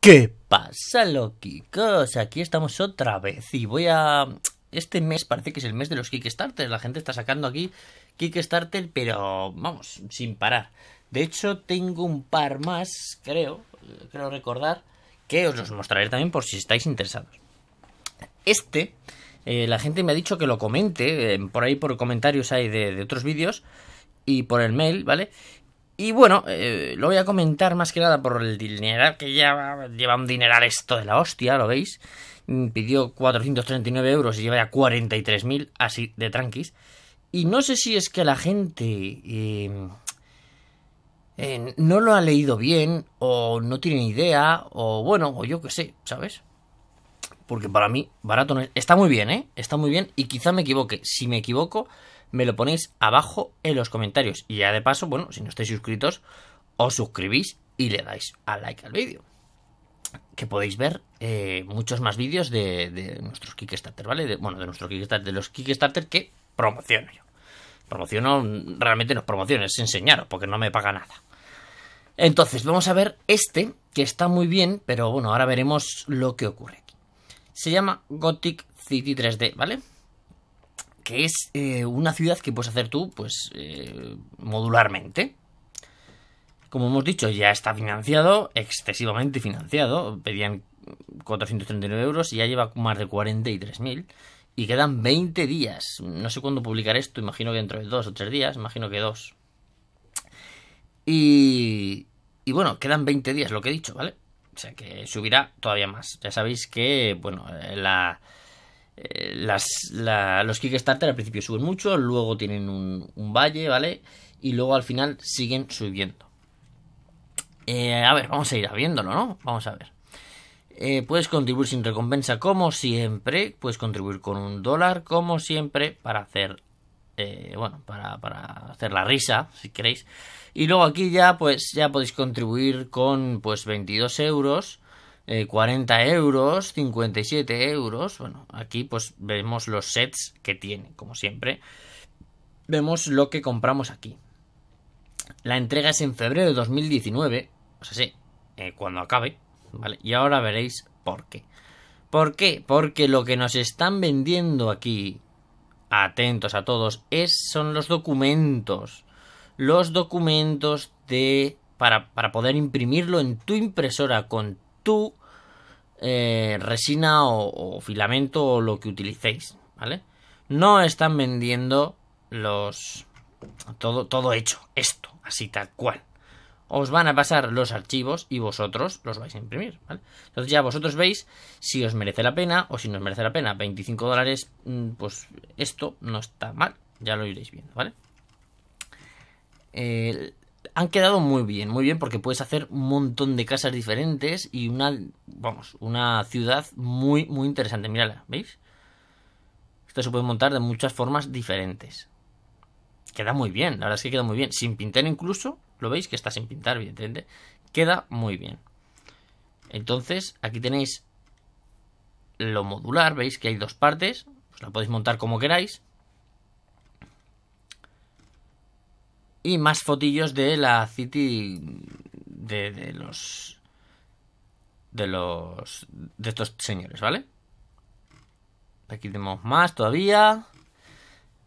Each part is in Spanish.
¿Qué pasa, loquicos? Aquí estamos otra vez y voy a... Este mes parece que es el mes de los Kickstarter. La gente está sacando aquí Kickstarter, pero vamos, sin parar. De hecho, tengo un par más, creo, creo recordar, que os los mostraré también por si estáis interesados. Este, eh, la gente me ha dicho que lo comente, eh, por ahí por comentarios hay de, de otros vídeos y por el mail, ¿vale? Y bueno, eh, lo voy a comentar más que nada por el dineral que lleva, lleva un dineral esto de la hostia, ¿lo veis? Mm, pidió 439 euros y lleva ya 43.000, así de tranquis. Y no sé si es que la gente em, em, no lo ha leído bien, o no tiene idea, o bueno, o yo qué sé, ¿sabes? Porque para mí, barato no es. Está muy bien, ¿eh? Está muy bien, y quizá me equivoque. Si me equivoco, me lo ponéis abajo en los comentarios. Y ya de paso, bueno, si no estáis suscritos, os suscribís y le dais a like al vídeo. Que podéis ver eh, muchos más vídeos de, nuestros Kickstarter, ¿vale? bueno, de nuestros Kickstarter, de los Kickstarter que promociono yo. Promociono, realmente no promociones es enseñaros, porque no me paga nada. Entonces, vamos a ver este, que está muy bien, pero bueno, ahora veremos lo que ocurre aquí. Se llama Gothic City 3D, ¿vale? que es eh, una ciudad que puedes hacer tú, pues, eh, modularmente. Como hemos dicho, ya está financiado, excesivamente financiado. Pedían 439 euros y ya lleva más de 43.000. Y quedan 20 días. No sé cuándo publicar esto, imagino que dentro de dos o tres días, imagino que dos. Y, y bueno, quedan 20 días, lo que he dicho, ¿vale? O sea que subirá todavía más. Ya sabéis que, bueno, eh, la, eh, las, los Kickstarter al principio suben mucho, luego tienen un, valle, ¿vale? Y luego al final siguen subiendo. Eh, a ver, vamos a ir viéndolo, ¿no? Vamos a ver. Eh, puedes contribuir sin recompensa, como siempre. Puedes contribuir con un dólar, como siempre, para hacer. bueno, para, para, hacer la risa, si queréis. Y luego aquí ya, pues, ya podéis contribuir con pues 22 euros. 40 eh, euros, 57 euros. Bueno, aquí pues vemos los sets que tiene, como siempre. Vemos lo que compramos aquí. La entrega es en febrero de 2019, o sea, sí, eh, cuando acabe, ¿vale? Y ahora veréis por qué. ¿Por qué? Porque lo que nos están vendiendo aquí, atentos a todos, es, son los documentos. Los documentos de para, para, poder imprimirlo en tu impresora con tu eh, resina o, filamento o lo que utilicéis, ¿vale? No están vendiendo los... Todo, todo hecho, esto, así tal cual. Os van a pasar los archivos y vosotros los vais a imprimir, ¿vale? Entonces ya vosotros veis si os merece la pena o si no os merece la pena. 25 dólares, mm, pues esto no está mal, ya lo iréis viendo, ¿vale? El, han quedado muy bien, muy bien, porque puedes hacer un montón de casas diferentes y una, vamos, una ciudad muy, muy interesante. Mírala, ¿veis? Esto se puede montar de muchas formas diferentes. Queda muy bien, la verdad es que queda muy bien. Sin pintar incluso, lo veis que está sin pintar, evidentemente. Queda muy bien. Entonces, aquí tenéis lo modular, veis que hay dos partes. Pues la podéis montar como queráis. Y más fotillos de la City de, los. De los. De estos señores, ¿vale? Aquí tenemos más todavía.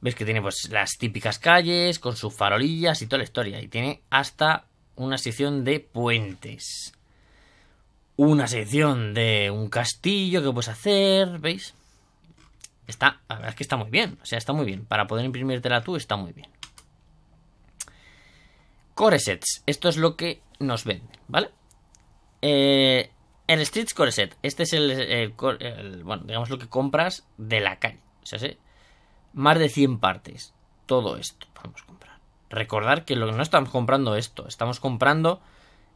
¿Veis que tiene pues las típicas calles con sus farolillas y toda la historia. Y tiene hasta una sección de puentes. Una sección de un castillo que puedes hacer, ¿veis? Está, la verdad es que está muy bien, o sea, está muy bien. Para poder la tú está muy bien. Sets, Esto es lo que nos venden ¿vale? Eh, el street Set, Este es el, Bueno, digamos lo que compras de la calle. O sea, más de 100 partes. Todo esto podemos comprar. Recordar que lo no estamos comprando esto. Estamos comprando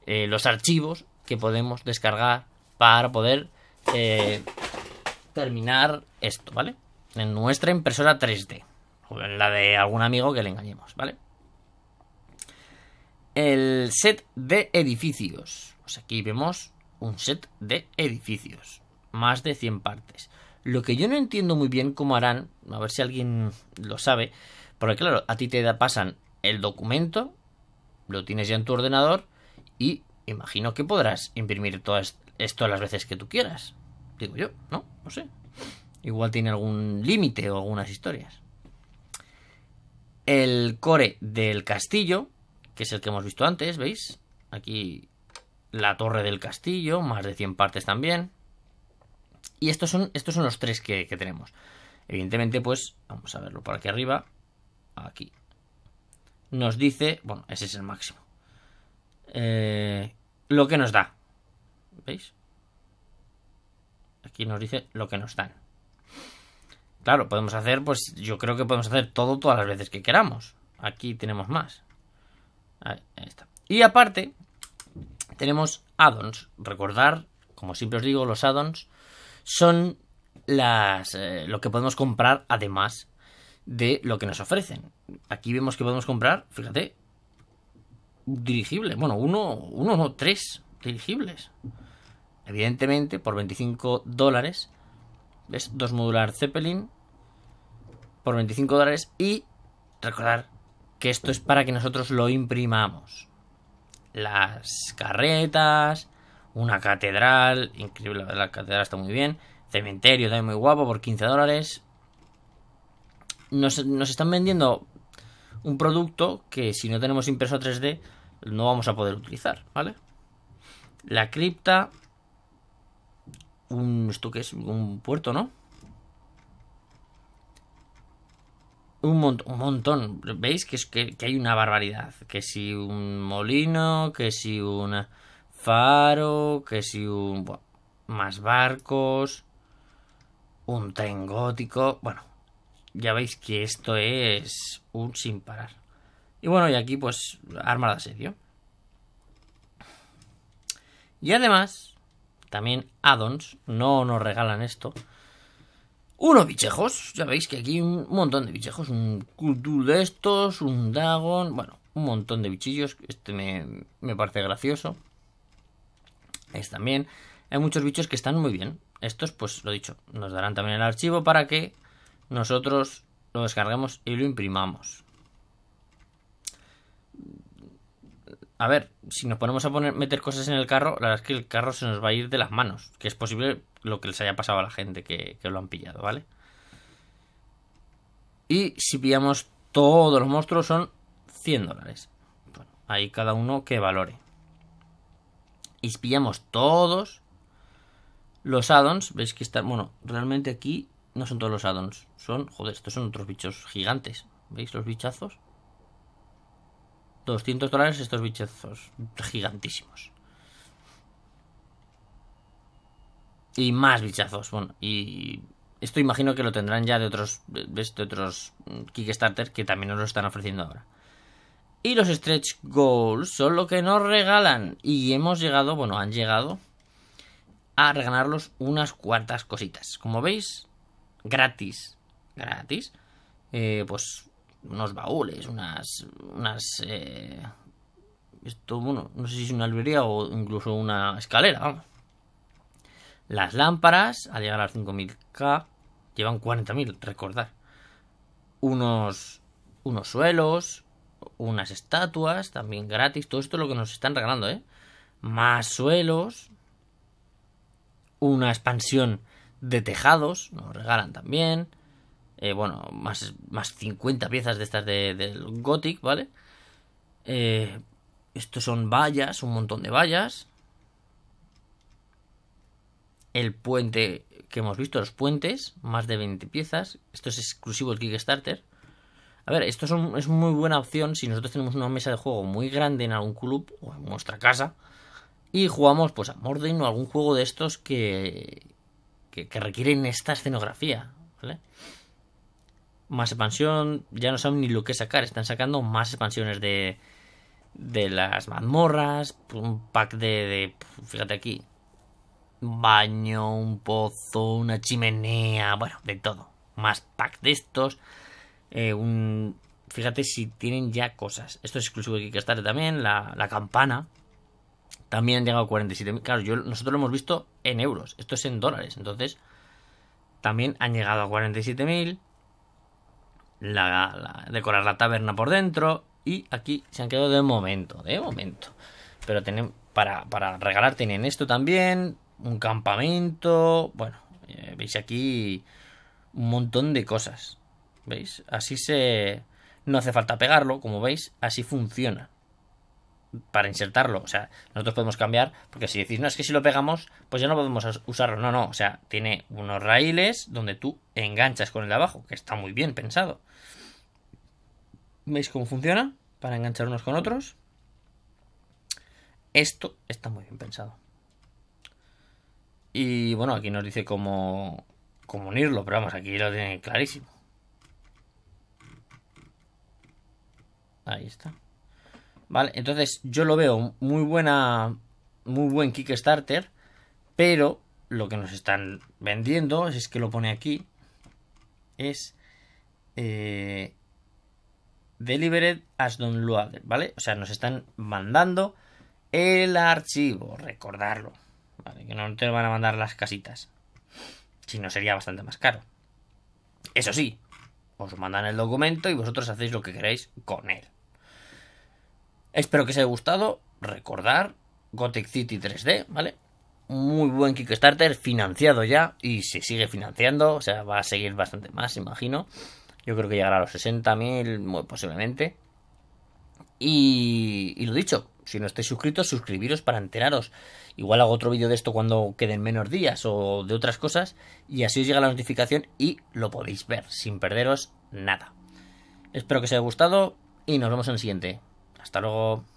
eh, los archivos que podemos descargar para poder eh, terminar esto, ¿vale? En nuestra impresora 3D. O en la de algún amigo que le engañemos, ¿vale? el set de edificios. Pues aquí vemos un set de edificios, más de 100 partes. Lo que yo no entiendo muy bien cómo harán, a ver si alguien lo sabe, porque claro, a ti te pasan el documento, lo tienes ya en tu ordenador y imagino que podrás imprimir todo esto las veces que tú quieras. Digo yo, ¿no? No sé. Igual tiene algún límite o algunas historias. El core del castillo, que es el que hemos visto antes, ¿veis? Aquí la torre del castillo, más de 100 partes también. Y estos son, estos son los tres que, tenemos. Evidentemente, pues, vamos a verlo por aquí arriba, aquí. Nos dice, bueno, ese es el máximo. Eh, lo que nos da. ¿Veis? Aquí nos dice lo que nos dan. Claro, podemos hacer, pues yo creo que podemos hacer todo todas las veces que queramos. Aquí tenemos más. Y aparte, tenemos addons. Recordar, como siempre os digo, los addons son las, eh, lo que podemos comprar además de lo que nos ofrecen. Aquí vemos que podemos comprar, fíjate, dirigible. Bueno, uno, uno no, tres dirigibles. Evidentemente, por 25 dólares, ¿ves? Dos modular Zeppelin por 25 dólares y recordar que esto es para que nosotros lo imprimamos. Las carretas, una catedral, increíble, la catedral está muy bien, cementerio también muy guapo por 15 dólares. Nos, están vendiendo un producto que si no tenemos impreso 3D no vamos a poder utilizar, ¿vale? La cripta, un, esto que es un puerto, ¿no? Un, un montón. ¿Veis que, hay una barbaridad? Que si un molino, que si un faro, que si un... más barcos, un tren gótico. Bueno, ya veis que esto es un sin parar. Y bueno, y aquí pues arma de asedio. Y además, también addons, no nos regalan esto, unos bichejos, ya veis que aquí un montón de bichejos, un culto de estos, un Dagon, bueno, un montón de bichillos, este me, parece gracioso. Es también, hay muchos bichos que están muy bien, estos pues lo dicho, nos darán también el archivo para que nosotros lo descarguemos y lo imprimamos. A ver, si nos ponemos a poner, meter cosas en el carro, la verdad es que el carro se nos va a ir de las manos, que es posible lo que les haya pasado a la gente que, lo han pillado, ¿vale? Y si pillamos todos los monstruos son 100 dólares. Bueno, ahí cada uno que valore. Y si pillamos todos los addons, veis que están, bueno, realmente aquí no son todos los addons, son, joder, estos son otros bichos gigantes. ¿Veis los bichazos? 200 dólares estos bichazos gigantísimos. Y más bichazos, bueno, y esto imagino que lo tendrán ya de otros, de, otros mm, Kickstarter que también nos lo están ofreciendo ahora. Y los stretch goals son lo que nos regalan. Y hemos llegado, bueno, han llegado a regalarlos unas cuantas cositas. Como veis, gratis. Gratis. Eh, pues unos baúles, unas... unas eh, esto, bueno, no sé si es una albería o incluso una escalera, vamos. Las lámparas, al llegar a 5000K, llevan 40.000, recordar. Unos, unos suelos, unas estatuas, también gratis. Todo esto es lo que nos están regalando, ¿eh? Más suelos. Una expansión de tejados, nos regalan también. Eh, bueno, más, más 50 piezas de estas del Gothic, ¿vale? Eh, estos son vallas, un montón de vallas el puente que hemos visto, los puentes, más de 20 piezas. Esto es exclusivo del Kickstarter. A ver, esto es muy buena opción si nosotros tenemos una mesa de juego muy grande en algún club o en nuestra casa y jugamos pues a Morden o algún juego de estos que, que, requieren esta escenografía. Más expansión, ya no saben ni lo que sacar, están sacando más expansiones de, de las mazmorras, un pack de fíjate aquí, baño, un pozo, una chimenea, bueno, de todo. Más pack de estos. Eh, un... Fíjate si tienen ya cosas. Esto es exclusivo de Kickstarter también, la, campana. También han llegado a 47.000. Claro, yo, nosotros lo hemos visto en euros. Esto es en dólares. Entonces, también han llegado a 47.000. La, decorar la taberna por dentro. Y aquí se han quedado de momento, de momento. Pero tienen, para, para regalar tienen esto también un campamento, bueno, eh, veis aquí un montón de cosas, ¿veis? Así se... no hace falta pegarlo, como veis, así funciona para insertarlo, o sea, nosotros podemos cambiar, porque si decís, no, es que si lo pegamos, pues ya no podemos usarlo, no, no, o sea, tiene unos raíles donde tú enganchas con el de abajo, que está muy bien pensado. ¿Veis cómo funciona? Para enganchar unos con otros. Esto está muy bien pensado. Y bueno, aquí nos dice cómo, cómo unirlo, pero vamos, aquí lo tiene clarísimo. Ahí está. Vale, entonces yo lo veo muy buena, muy buen Kickstarter, pero lo que nos están vendiendo, es que lo pone aquí, es eh, Delivered as downloaded, ¿vale? O sea, nos están mandando el archivo, recordarlo. Que no te van a mandar las casitas. Si no, sería bastante más caro. Eso sí, os mandan el documento y vosotros hacéis lo que queráis con él. Espero que os haya gustado. Recordar, Gothic City 3D, ¿vale? Muy buen Kickstarter, financiado ya y se sigue financiando, o sea, va a seguir bastante más, imagino. Yo creo que llegará a los 60.000, muy posiblemente. Y, lo dicho, si no estáis suscritos, suscribiros para enteraros. Igual hago otro vídeo de esto cuando queden menos días o de otras cosas y así os llega la notificación y lo podéis ver sin perderos nada. Espero que os haya gustado y nos vemos en el siguiente. Hasta luego.